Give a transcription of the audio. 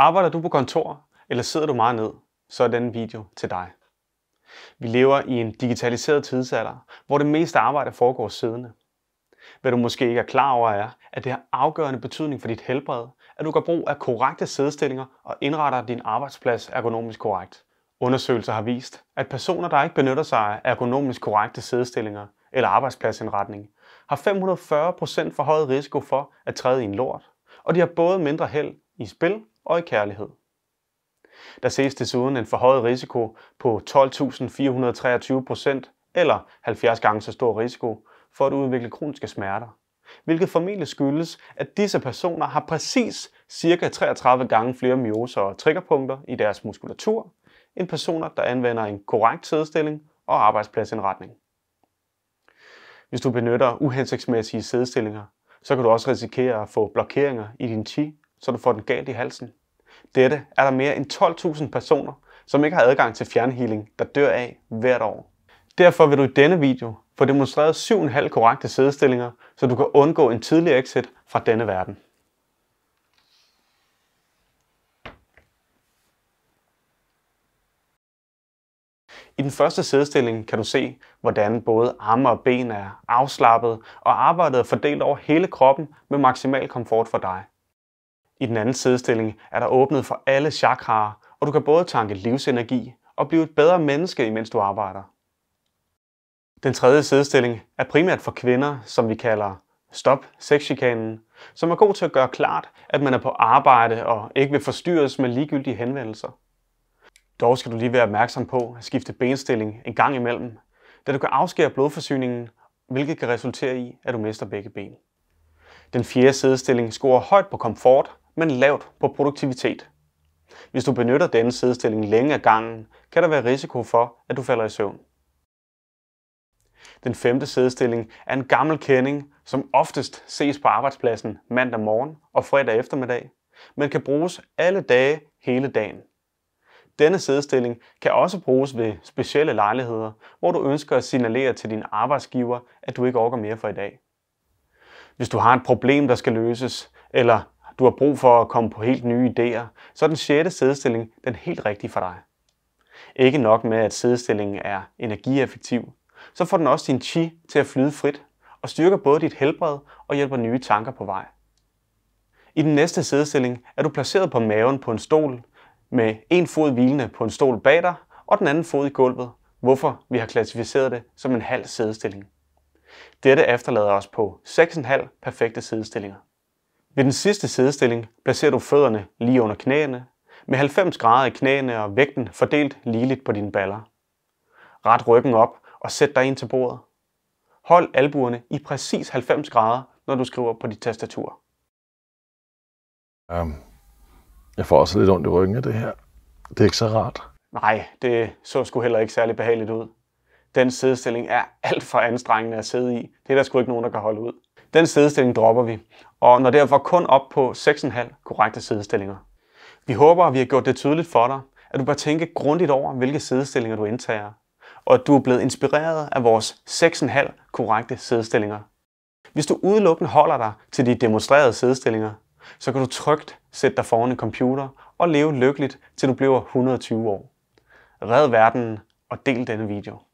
Arbejder du på kontor, eller sidder du meget ned, så er denne video til dig. Vi lever i en digitaliseret tidsalder, hvor det meste arbejde foregår siddende. Hvad du måske ikke er klar over er, at det har afgørende betydning for dit helbred, at du kan brug af korrekte sædestillinger og indretter din arbejdsplads ergonomisk korrekt. Undersøgelser har vist, at personer, der ikke benytter sig af ergonomisk korrekte sædestillinger eller arbejdspladsindretning, har 540% forhøjet risiko for at træde i en lort, og de har både mindre held i spil og i kærlighed. Der ses desuden en forhøjet risiko på 12.423 procent eller 70 gange så stor risiko for at udvikle kroniske smerter, hvilket formentlig skyldes, at disse personer har præcis ca. 33 gange flere myoser og triggerpunkter i deres muskulatur, end personer, der anvender en korrekt sædestilling og arbejdspladsindretning. Hvis du benytter uhensigtsmæssige sædestillinger, så kan du også risikere at få blokeringer i din chi så du får den galt i halsen. Dette er der mere end 12.000 personer, som ikke har adgang til fjernhealing, der dør af hvert år. Derfor vil du i denne video få demonstreret 7,5 korrekte sædestillinger, så du kan undgå en tidlig exit fra denne verden. I den første sædestilling kan du se, hvordan både arme og ben er afslappet, og arbejdet er fordelt over hele kroppen med maksimal komfort for dig. I den anden sidestilling er der åbnet for alle chakraer, og du kan både tanke livsenergi og blive et bedre menneske, imens du arbejder. Den tredje sidestilling er primært for kvinder, som vi kalder Stop sexchikanen, som er god til at gøre klart, at man er på arbejde og ikke vil forstyrres med ligegyldige henvendelser. Dog skal du lige være opmærksom på at skifte benstilling en gang imellem, da du kan afskære blodforsyningen, hvilket kan resultere i, at du mister begge ben. Den fjerde sædestilling scorer højt på komfort, men lavt på produktivitet. Hvis du benytter denne sædestilling længe af gangen, kan der være risiko for, at du falder i søvn. Den femte sædestilling er en gammel kending, som oftest ses på arbejdspladsen mandag morgen og fredag eftermiddag, men kan bruges alle dage hele dagen. Denne sædestilling kan også bruges ved specielle lejligheder, hvor du ønsker at signalere til din arbejdsgiver, at du ikke orker mere for i dag. Hvis du har et problem, der skal løses, eller du har brug for at komme på helt nye idéer, så er den sjette sædestilling den helt rigtige for dig. Ikke nok med, at sædestillingen er energieffektiv, så får den også din chi til at flyde frit og styrker både dit helbred og hjælper nye tanker på vej. I den næste sædestilling er du placeret på maven på en stol, med en fod hvilende på en stol bag dig og den anden fod i gulvet, hvorfor vi har klassificeret det som en halv sædestilling. Dette efterlader os på 6,5 perfekte sidestillinger. Ved den sidste sidestilling placerer du fødderne lige under knæene, med 90 grader i knæene og vægten fordelt ligeligt på dine baller. Ret ryggen op og sæt dig ind til bordet. Hold albuerne i præcis 90 grader, når du skriver på dit tastatur. Um, jeg får også lidt ondt i ryggen af det her. Det er ikke så rart. Nej, det så sgu heller ikke særlig behageligt ud den sidestilling er alt for anstrengende at sidde i. Det er der sgu ikke nogen, der kan holde ud. Den sidestilling dropper vi, og når derfor kun op på 6,5 korrekte sidestillinger. Vi håber, at vi har gjort det tydeligt for dig, at du bør tænke grundigt over, hvilke sidestillinger du indtager, og at du er blevet inspireret af vores 6,5 korrekte sidestillinger. Hvis du udelukkende holder dig til de demonstrerede sidestillinger, så kan du trygt sætte dig foran en computer og leve lykkeligt, til du bliver 120 år. Red verden og del denne video.